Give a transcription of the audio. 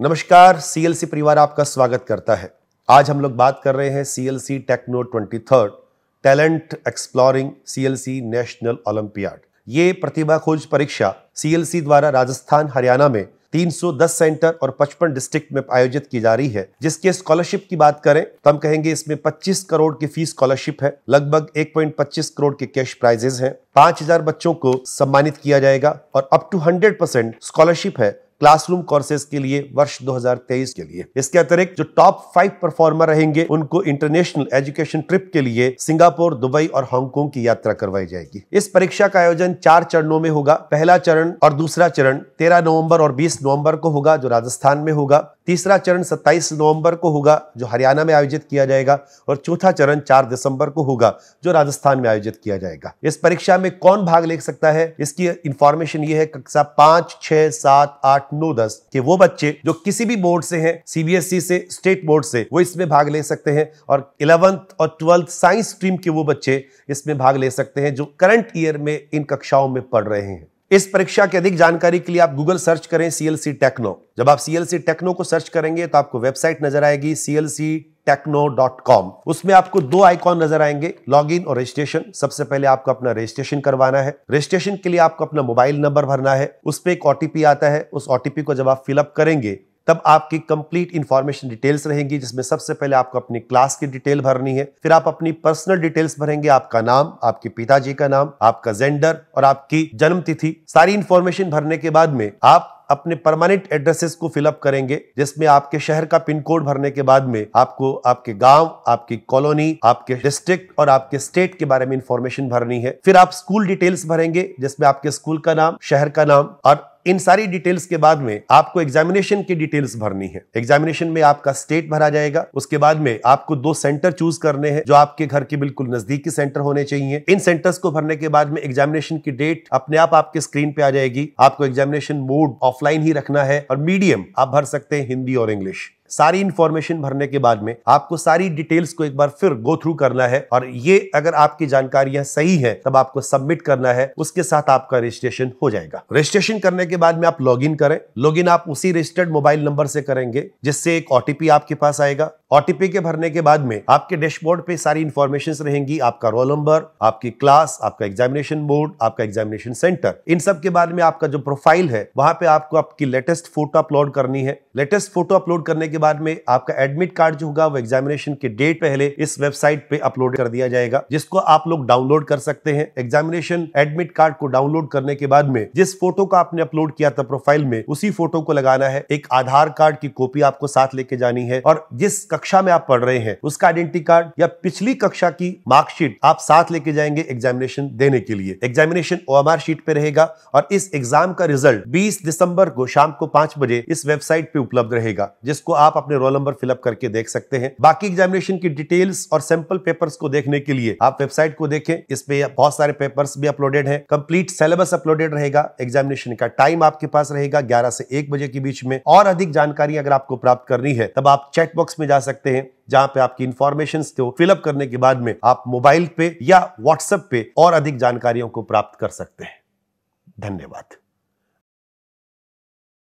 नमस्कार सीएलसी परिवार आपका स्वागत करता है आज हम लोग बात कर रहे हैं CLC techno twenty third talent exploring CLC national olympiad ये प्रतिभा खोज परीक्षा सीएलसी द्वारा राजस्थान हरियाणा में 310 सेंटर और 55 डिस्ट्रिक्ट में आयोजित की जा रही है जिसके स्कॉलरशिप की बात करें तो हम कहेंगे इसमें 25 करोड़ की फीस स्कॉलरशिप है लगभग 1.25 करोड़ के कैश प्राइजेस हैं 5000 बच्चों को सम्मानित किया जाएगा और अप टू 100 परसेंट स्कॉलरशिप है क्लासरूम कोर्सेज के लिए वर्ष 2023 के लिए इसके अतिरिक्त जो टॉप फाइव परफॉर्मर रहेंगे उनको इंटरनेशनल एजुकेशन ट्रिप के लिए सिंगापुर दुबई और हांगकॉन्ग की यात्रा करवाई जाएगी इस परीक्षा का आयोजन चार चरणों में होगा पहला चरण और दूसरा चरण तेरह नवम्बर और बीस नवम्बर को होगा जो राजस्थान में होगा तीसरा चरण 27 नवंबर को होगा जो हरियाणा में आयोजित किया जाएगा और चौथा चरण 4 दिसंबर को होगा जो राजस्थान में आयोजित किया जाएगा इस परीक्षा में कौन भाग ले सकता है इसकी इंफॉर्मेशन ये है कक्षा पांच छह सात आठ नौ दस के वो बच्चे जो किसी भी बोर्ड से हैं सीबीएसई e से स्टेट बोर्ड से वो इसमें भाग ले सकते हैं और इलेवंथ और ट्वेल्थ साइंस स्ट्रीम के वो बच्चे इसमें भाग ले सकते हैं जो करंट ईयर में इन कक्षाओं में पढ़ रहे हैं इस परीक्षा की अधिक जानकारी के लिए आप गूगल सर्च करें सीएलसी टेक्नो जब आप सीएलसी टेक्नो को सर्च करेंगे तो आपको वेबसाइट नजर आएगी सीएलसी टेक्नो डॉट कॉम उसमें आपको दो आइकॉन नजर आएंगे लॉग इन और रजिस्ट्रेशन सबसे पहले आपको अपना रजिस्ट्रेशन करवाना है रजिस्ट्रेशन के लिए आपको अपना मोबाइल नंबर भरना है उस पर एक ओटीपी आता है उस ओटीपी को जब आप फिलअप करेंगे तब आपकी कंप्लीट इन्फॉर्मेशन डिटेल्स रहेंगी जिसमें सबसे पहले आपको अपनी क्लास की डिटेल भरनी है फिर आप अपनी पर्सनल डिटेल्स भरेंगे आपका नाम आपके पिताजी का नाम आपका जेंडर और आपकी जन्म तिथि सारी इन्फॉर्मेशन भरने के बाद में आप अपने परमानेंट एड्रेसेस को फिलअप करेंगे जिसमें आपके शहर का पिन कोड भरने के बाद में आपको आपके गांव आपकी कॉलोनी आपके डिस्ट्रिक्ट और आपके स्टेट के बारे में इंफॉर्मेशन भरनी है फिर आप स्कूल डिटेल्स भरेंगे जिसमें आपके स्कूल का नाम शहर का नाम और इन सारी डिटेल्स के बाद में आपको एग्जामिनेशन की डिटेल्स भरनी है एग्जामिनेशन में आपका स्टेट भरा जाएगा उसके बाद में आपको दो सेंटर चूज करने हैं जो आपके घर के बिल्कुल नजदीकी सेंटर होने चाहिए इन सेंटर्स को भरने के बाद में एग्जामिनेशन की डेट अपने आप आपके स्क्रीन पे आ जाएगी आपको एग्जामिनेशन मोड ऑफलाइन ही रखना है और मीडियम आप भर सकते हैं हिंदी और इंग्लिश सारी इंफॉर्मेशन भरने के बाद में आपको सारी डिटेल्स को एक बार फिर गो थ्रू करना है और ये अगर आपकी जानकारियां सही है तब आपको सबमिट करना है उसके साथ आपका रजिस्ट्रेशन हो जाएगा रजिस्ट्रेशन करने के बाद में आप लॉग करें लॉग आप उसी रजिस्टर्ड मोबाइल नंबर से करेंगे जिससे एक ओटीपी आपके पास आएगा ओटीपी के भरने के बाद में आपके डैशबोर्ड पे सारी इन्फॉर्मेशन रहेंगी आपका रोल नंबर आपकी क्लास आपका एग्जामिनेशन बोर्ड आपका एग्जामिनेशन सेंटर इन सब के बाद में आपका जो प्रोफाइल है वहां पे आपको आपकी लेटेस्ट फोटो अपलोड करनी है लेटेस्ट फोटो अपलोड करने के बाद में आपका एडमिट कार्ड जो होगा वो एग्जामिनेशन के डेट पहले इस वेबसाइट पे अपलोड कर दिया जाएगा जिसको आप लोग डाउनलोड कर सकते हैं एग्जामिनेशन एडमिट कार्ड को डाउनलोड करने के बाद में जिस फोटो को आपने अपलोड किया था प्रोफाइल में उसी फोटो को लगाना है एक आधार कार्ड की कॉपी आपको साथ लेके जानी है और जिस कक्षा में आप पढ़ रहे हैं उसका आइडेंटिटी कार्ड या पिछली कक्षा की मार्कशीट आप साथ लेके जाएंगे एग्जामिनेशन देने के लिए एग्जामिनेशन ओ शीट पे रहेगा और इस एग्जाम का रिजल्ट बीस दिसंबर को शाम को पांच बजे इस वेबसाइट पे उपलब्ध रहेगा जिसको आप अपने रोल नंबर फिलअप करके देख सकते हैं बाकी एग्जामिनेशन की डिटेल्स और सैंपल पेपर्स को देखने के लिए आप वेबसाइट को देखें इसमें बहुत सारे पेपर्स भी अपलोडेड है कंप्लीट सिलेबस अपलोडेड रहेगा एग्जामिनेशन का टाइम आपके पास रहेगा ग्यारह से एक बजे के बीच में और अधिक जानकारी अगर आपको प्राप्त करनी है तब आप चैट बॉक्स में जा सकते हैं जहां पे आपकी इन्फॉर्मेशन को फिलअप करने के बाद में आप मोबाइल पे या व्हाट्सएप पे और अधिक जानकारियों को प्राप्त कर सकते हैं धन्यवाद